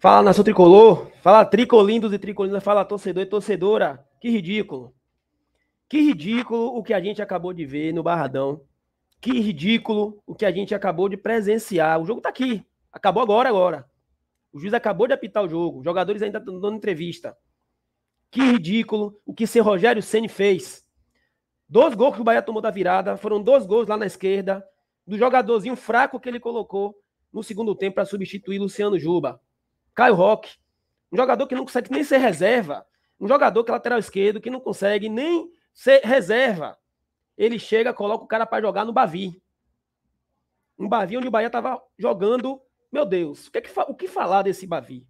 Fala nação tricolor, fala tricolindos e tricolinas, fala torcedor e torcedora. Que ridículo. Que ridículo o que a gente acabou de ver no Barradão. Que ridículo o que a gente acabou de presenciar. O jogo tá aqui. Acabou agora, agora. O juiz acabou de apitar o jogo. Os jogadores ainda estão dando entrevista. Que ridículo o que seu Rogério Ceni fez. Dois gols que o Bahia tomou da virada, foram dois gols lá na esquerda, do jogadorzinho fraco que ele colocou no segundo tempo para substituir Luciano Juba. Caio Rock, um jogador que não consegue nem ser reserva, um jogador que é lateral esquerdo, que não consegue nem ser reserva. Ele chega, coloca o cara para jogar no Bavi. Um Bavi onde o Bahia estava jogando. Meu Deus, o que, é que, o que falar desse Bavi?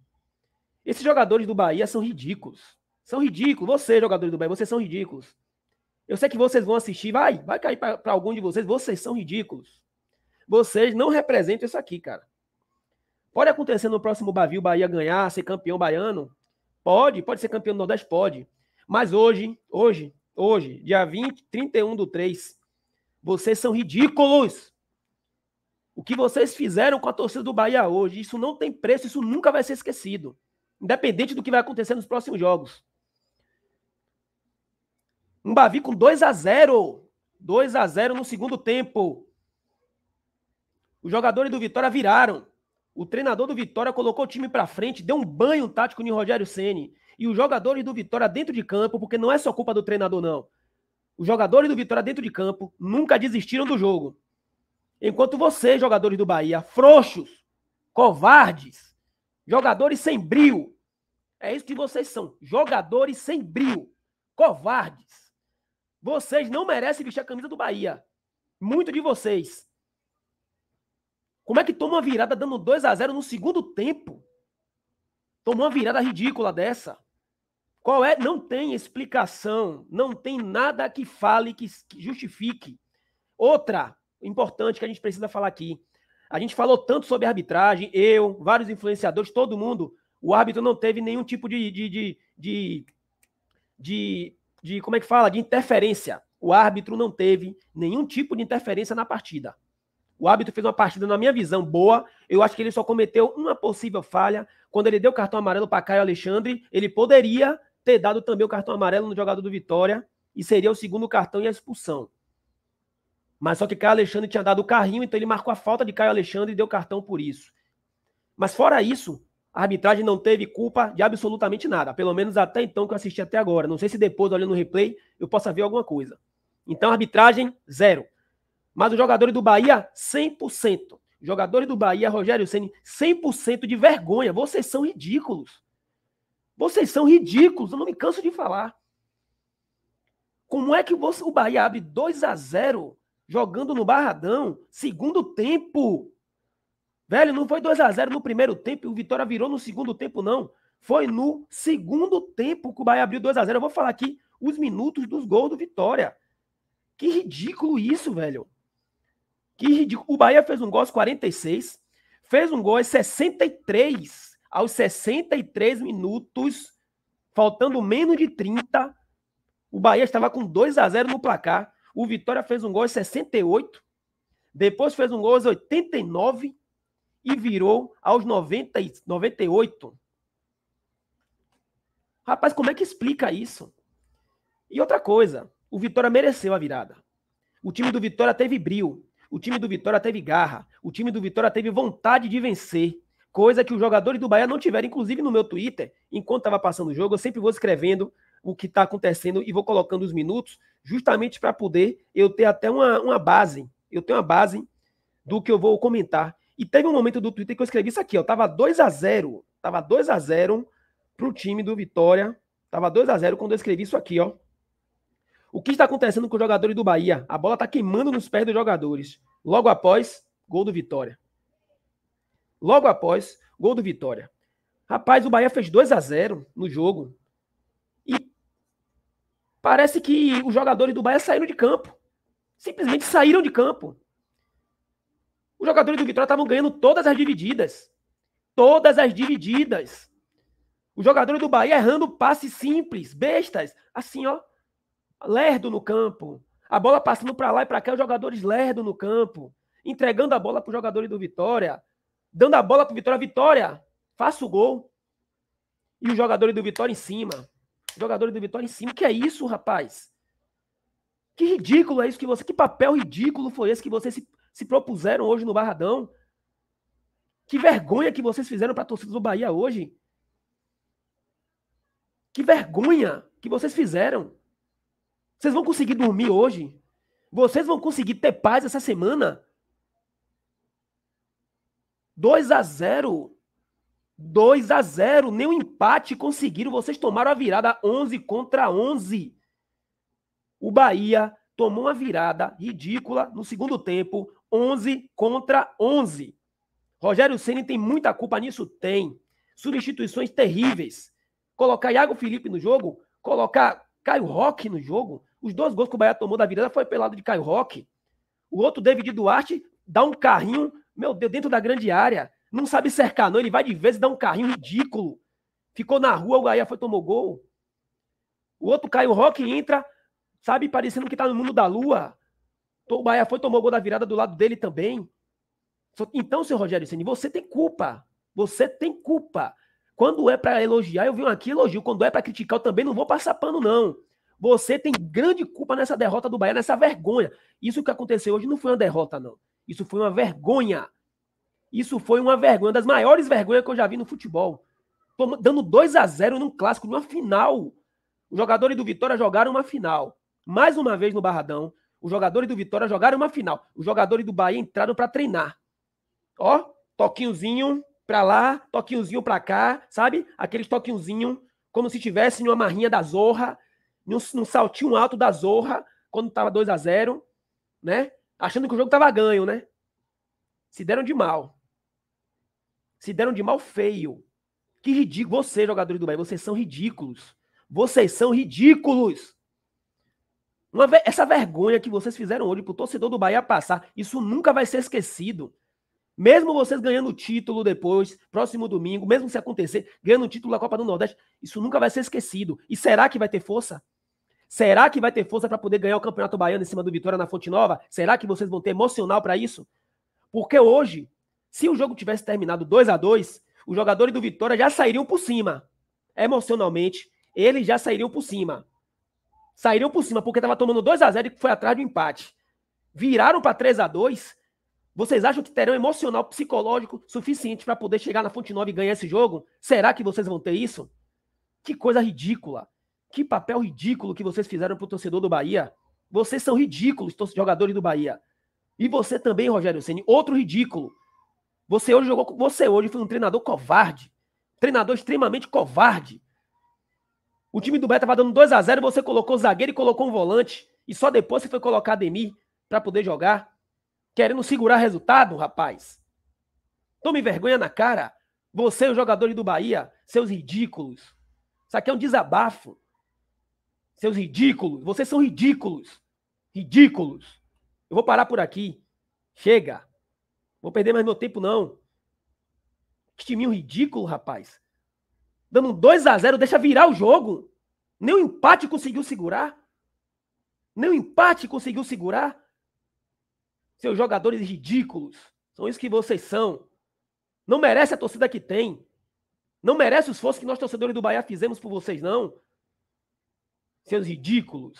Esses jogadores do Bahia são ridículos. São ridículos. Vocês, jogadores do Bahia, vocês são ridículos. Eu sei que vocês vão assistir, vai, vai cair para algum de vocês. Vocês são ridículos. Vocês não representam isso aqui, cara. Pode acontecer no próximo Bavio o Bahia ganhar, ser campeão baiano? Pode, pode ser campeão do Nordeste, pode. Mas hoje, hoje, hoje, dia 20, 31 do 3, vocês são ridículos. O que vocês fizeram com a torcida do Bahia hoje, isso não tem preço, isso nunca vai ser esquecido. Independente do que vai acontecer nos próximos jogos. Um Bavi com 2 a 0 2 a 0 no segundo tempo. Os jogadores do Vitória viraram. O treinador do Vitória colocou o time para frente, deu um banho tático em Rogério Ceni e os jogadores do Vitória dentro de campo, porque não é só culpa do treinador não. Os jogadores do Vitória dentro de campo nunca desistiram do jogo. Enquanto vocês, jogadores do Bahia, frouxos, covardes, jogadores sem brio, é isso que vocês são, jogadores sem brio, covardes. Vocês não merecem vestir a camisa do Bahia. Muito de vocês. Como é que toma uma virada dando 2 a 0 no segundo tempo? Tomou uma virada ridícula dessa. Qual é? Não tem explicação, não tem nada que fale, que, justifique. Outra importante que a gente precisa falar aqui. A gente falou tanto sobre arbitragem, eu, vários influenciadores, todo mundo. O árbitro não teve nenhum tipo de, de, de, de, de, de como é que fala? De interferência. O árbitro não teve nenhum tipo de interferência na partida. O árbitro fez uma partida, na minha visão, boa. Eu acho que ele só cometeu uma possível falha. Quando ele deu o cartão amarelo para Caio Alexandre, ele poderia ter dado também o cartão amarelo no jogador do Vitória e seria o segundo cartão e a expulsão. Mas só que Caio Alexandre tinha dado o carrinho, então ele marcou a falta de Caio Alexandre e deu cartão por isso. Mas fora isso, a arbitragem não teve culpa de absolutamente nada, pelo menos até então que eu assisti até agora. Não sei se depois, olhando no replay, eu possa ver alguma coisa. Então, arbitragem, zero. Mas os jogadores do Bahia, 100%. Jogadores do Bahia, Rogério Ceni, 100% de vergonha. Vocês são ridículos. Vocês são ridículos, eu não me canso de falar. Como é que você, o Bahia abre 2 a 0 jogando no Barradão, segundo tempo? Velho, não foi 2 a 0 no primeiro tempo e o Vitória virou no segundo tempo, não. Foi no segundo tempo que o Bahia abriu 2 a 0 Eu vou falar aqui os minutos dos gols do Vitória. Que ridículo isso, velho. Que ridículo. O Bahia fez um gol aos 46, fez um gol aos 63, aos 63 minutos, faltando menos de 30. O Bahia estava com 2 a 0 no placar. O Vitória fez um gol aos 68, depois fez um gol aos 89 e virou aos 90, 98. Rapaz, como é que explica isso? E outra coisa, o Vitória mereceu a virada. O time do Vitória teve brilho. O time do Vitória teve garra, o time do Vitória teve vontade de vencer, coisa que os jogadores do Bahia não tiveram. Inclusive no meu Twitter, enquanto estava passando o jogo, eu sempre vou escrevendo o que está acontecendo e vou colocando os minutos, justamente para poder eu ter até uma, uma base. Eu tenho uma base do que eu vou comentar. E teve um momento do Twitter que eu escrevi isso aqui, ó. Tava 2 a 0 Tava 2 a 0 pro time do Vitória. Tava 2 a 0 quando eu escrevi isso aqui, ó. O que está acontecendo com os jogadores do Bahia? A bola tá queimando nos pés dos jogadores. Logo após, gol do Vitória. Logo após, gol do Vitória. Rapaz, o Bahia fez 2 a 0 no jogo. E parece que os jogadores do Bahia saíram de campo. Simplesmente saíram de campo. Os jogadores do Vitória estavam ganhando todas as divididas. Todas as divididas. Os jogadores do Bahia errando passes simples, bestas, assim, ó, lerdo no campo, a bola passando para lá e para cá, os jogadores lerdo no campo, entregando a bola para os jogadores do Vitória, dando a bola para o Vitória. Vitória, faça o gol. E os jogadores do Vitória em cima. jogador jogadores do Vitória em cima. Que é isso, rapaz? Que ridículo é isso que você. Que papel ridículo foi esse que vocês se, se propuseram hoje no Barradão? Que vergonha que vocês fizeram para a torcida do Bahia hoje. Que vergonha que vocês fizeram. Vocês vão conseguir dormir hoje? Vocês vão conseguir ter paz essa semana? 2 a 0 2 a 0 nem um empate conseguiram. Vocês tomaram a virada 11 contra 11. O Bahia tomou uma virada ridícula no segundo tempo, 11 contra 11. Rogério Ceni tem muita culpa nisso? Tem. Substituições terríveis. Colocar Iago Felipe no jogo, colocar Caio Roque no jogo, os dois gols que o Bahia tomou da virada foi pelado de Caio Roque. O outro, David Duarte, dá um carrinho, meu Deus, dentro da grande área. Não sabe cercar, não. Ele vai de vez e dá um carrinho ridículo. Ficou na rua, o Bahia foi tomou gol. O outro, Caio Roque, entra, sabe, parecendo que tá no mundo da lua. O Bahia foi tomou gol da virada do lado dele também. Então, seu Rogério Ceni, você tem culpa. Você tem culpa. Quando é para elogiar, eu venho aqui e elogio. Quando é para criticar, eu também não vou passar pano, não. Você tem grande culpa nessa derrota do Bahia, nessa vergonha. Isso que aconteceu hoje não foi uma derrota, não. Isso foi uma vergonha. Isso foi uma vergonha, das maiores vergonhas que eu já vi no futebol. dando 2 a 0 num clássico, numa final. Os jogadores do Vitória jogaram uma final. Mais uma vez no Barradão, os jogadores do Vitória jogaram uma final. Os jogadores do Bahia entraram para treinar. Ó, toquinhozinho pra lá, toquinhozinho pra cá, sabe? Aquele toquinhozinho, como se tivesse numa marrinha da zorra, num, num saltinho alto da Zorra, quando estava 2 a 0 né? Achando que o jogo estava ganho, né? Se deram de mal. Se deram de mal feio. Que ridículo. Vocês, jogadores do Bahia, vocês são ridículos. Vocês são ridículos. Uma, essa vergonha que vocês fizeram hoje pro torcedor do Bahia passar, isso nunca vai ser esquecido. Mesmo vocês ganhando o título depois, próximo domingo, mesmo se acontecer, ganhando o título da Copa do Nordeste, isso nunca vai ser esquecido. E será que vai ter força? Será que vai ter força para poder ganhar o Campeonato Baiano em cima do Vitória na Fonte Nova? Será que vocês vão ter emocional para isso? Porque hoje, se o jogo tivesse terminado 2 a 2 os jogadores do Vitória já sairiam por cima. Emocionalmente, eles já sairiam por cima. Sairiam por cima porque estava tomando 2 a 0 e foi atrás do empate. Viraram para 3 a 2 vocês acham que terão emocional psicológico suficiente para poder chegar na Fonte Nova e ganhar esse jogo? Será que vocês vão ter isso? Que coisa ridícula. Que papel ridículo que vocês fizeram pro torcedor do Bahia. Vocês são ridículos, jogadores do Bahia. E você também, Rogério Ceni, outro ridículo. Você hoje jogou, você hoje foi um treinador covarde. Treinador extremamente covarde. O time do Bahia estava dando 2 a 0, você colocou o zagueiro e colocou um volante e só depois você foi colocar Ademir para poder jogar. Querendo segurar resultado, rapaz. Tome vergonha na cara. Você, os jogadores do Bahia, seus ridículos. Isso aqui é um desabafo. Seus ridículos. Vocês são ridículos. Ridículos. Eu vou parar por aqui. Chega. Vou perder mais meu tempo, não. Que timinho ridículo, rapaz. Dando 2 a 0 deixa virar o jogo. Nem o empate conseguiu segurar. Nem o empate conseguiu segurar. Seus jogadores ridículos. São isso que vocês são. Não merece a torcida que tem. Não merece o esforço que nós, torcedores do Bahia, fizemos por vocês, não. Seus ridículos.